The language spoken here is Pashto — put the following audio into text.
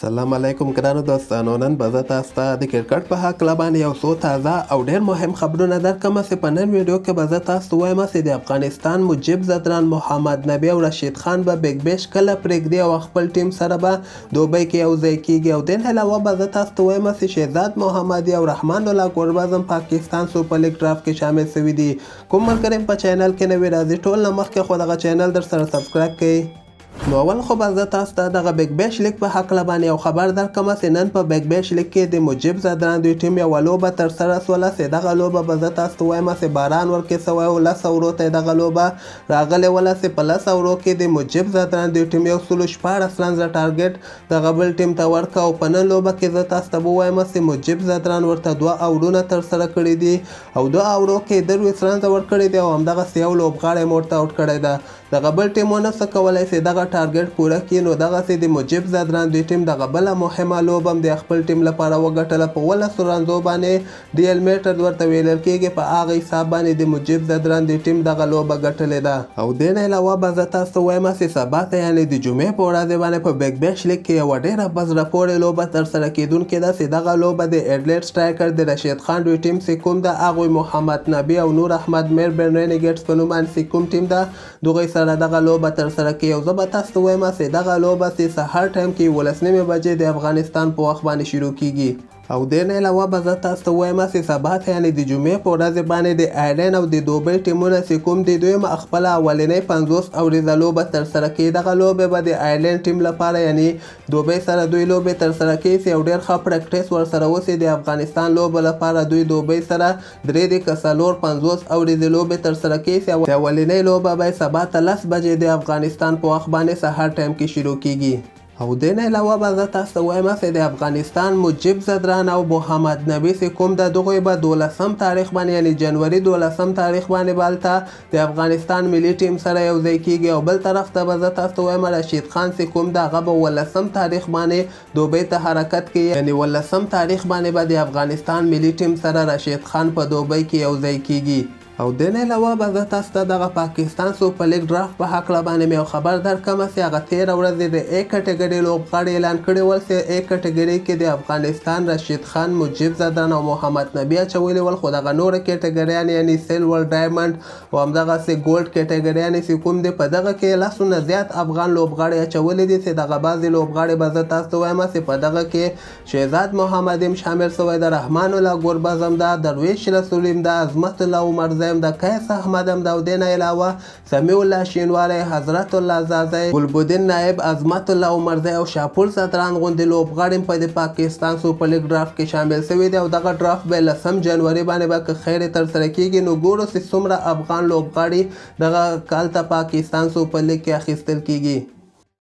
سلام علیکم ګرانو دوستانو نن به زه تاسو ته د کرکټ په هکله باندې یو څو تازه او ډېر مهم خبرونه درکړم چې په نن ویډیو کې به زه تاسو ته وایم چې د افغانستان مجیب زدران محمد نبي او رشید خان به بیګ بیش کله پرېږدي او خپل ټیم سره به دوبۍ کې یو ځای کیږي او دین علاوه به زه تاسو ته وایم چې شهزاد محمدي او رحمان الله ګوربازم پاکستان سوپر لیګ ډرافت کې شامل شوي دي کوم ملګری په چینل کې نوی راځي ټول نه مخکې خو دغه چینل در سره سبسکرایب کړئ نو اول خو به زه تاسو ته دغه بیک بیش لیک په هکله باندې یو خبر درکوم چې نن په بیک بیش لیک کې د مجب زدران دوی ټیم یوه لوبه ترسره شوله چې دغه لوبه به زه تاسو ته وایم چې باران ورکې سوی و لس اورو ته یې دغه لوبه راغلې وله چې په لس اورو کې د مجب زدران دوی ټیم یو سلو شپاړس رنزه ټارګټ دغه بل ټیم ته ورکړه او په نن لوبه کې زه تاسو ته به ووایم چې مجب زدران ورته دوه اورونه ترسره کړي دي او دوه اورو کې درویشت رنزه ورکړي دي او همدغسې یو لوبغاړی مو ورته اوټ کړی ده دغه بل ټیم ونه څه کولی چې دغه ټارګټ پوره کړي نو دغسې د مجیب زدران دوی ټیم دغه بله مهمه لوبه هم د خپل ټیم لپاره وګټله په ولسو رنزو باندې د المیټر ورته ویل کېږي په هغه حساب باندې د مجیب زدران د ټیم دغه لوبه ګټلې ده او دې نه علاوه به زه تاسو وایم چې سبا ته یعنې د جمعې په ورځې باندې په بیک بیش لیګ کې یوه ډېره بز راپورې لوبه ترسره کېدونکې ده چې دغه لوبه د ایډلیټ سټرایکر د رشید خان دوی ټیم چې کوم د هغوی محمد نبی او نور احمد میر بن رینیګټس په نوم باندې چې کوم ټیم ده د هغوی سره دغه لوبه ترسره کوي او زه به تاسو وایم چې دغه لوبه چې سهار ټایم کې ولسنیمه بجې د افغانستان په وخت باندې شروع کیږي او دې نه علاوه به زه تاسو ته وایم چې سبا ته یعنې د جمعې په ورځ باندې د آیرلینډ او د دوبۍ ټیمونه چې کوم دي دوی م خپل اولنۍ پنځوس اوریزه لوبه ترسره کوي دغه لوبې به د آیرلینډ ټیم لپاره یعنې دوبۍ سره دوی لوبې ترسره کوي چې یو ډېر ښه پریکټیس ورسره وسي د افغانستان لوبه لپاره دوی دوبۍ سره درې د کسلور پنځوس اوریزې لوبې ترسره کوي چې اولنۍ لوبه به سبا ته لس بجې د افغانستان په وخت باندې سهار ټایم کې شروع کیږي او دین علاوه به زه تاسو وایم چې د افغانستان مجیب زدران او محمد نبی چې کوم د دغوی به دولسم تاریخ باندې یعنی جنوري دولسم تاریخ باندې بلته د افغانستان ملي ټیم سره یو ځای کیږي او بل طرف ته به زه تاسو وایم رشید خان چې کوم د هغه به ولسم تاریخ باندې دوبۍ ته حرکت کوي یعنی ولسم تاریخ باندې به د افغانستان ملي ټیم سره رشید خان په دوبۍ کې یو ځای کیږي او د نه علاوه به زه تاسو ته دغه پاکستان سوپر لیګ ډرافت په هکله باندې مې یو خبر درکړم چې هغه تېره ورځ د ا کټګرۍ لوبغاړي اعلان کړی ول چې ا کټګرۍ کې د افغانستان رشید خان مجیب زدان او محمد نبی اچولی ول خو دغه نوره کټګریان یعنی سلور ډایموند او همدغسې ګولډ کټګریان چې کوم دی په دغه کې لسو نه زیات افغان لوبغاړي اچولی دي چې دغه بعضې لوبغاړي به زه تاسو ته وایم چې په دغه کې شهزاد محمد هم شامل شوی د رحمان الله ګربز هم ده درویش رسول هم ده عظمت الله عمر ابراهیم د قیس احمد امداودین علاوه سمیع الله شینواری حضرت الله زازی ګلبدین نائب عظمت الله عمرزی او شاپور ستران غوندې لوبغاړي په د پاکستان سوپر لیګ ډرافت کې شامل شوي دي او دغه ډرافت به لسم جنوري باندې به که خیر تر سره کیږي نو ګورو چې څومره افغان لوبغاړي دغه کال ته پاکستان سوپر لیګ کې اخیستل کیږي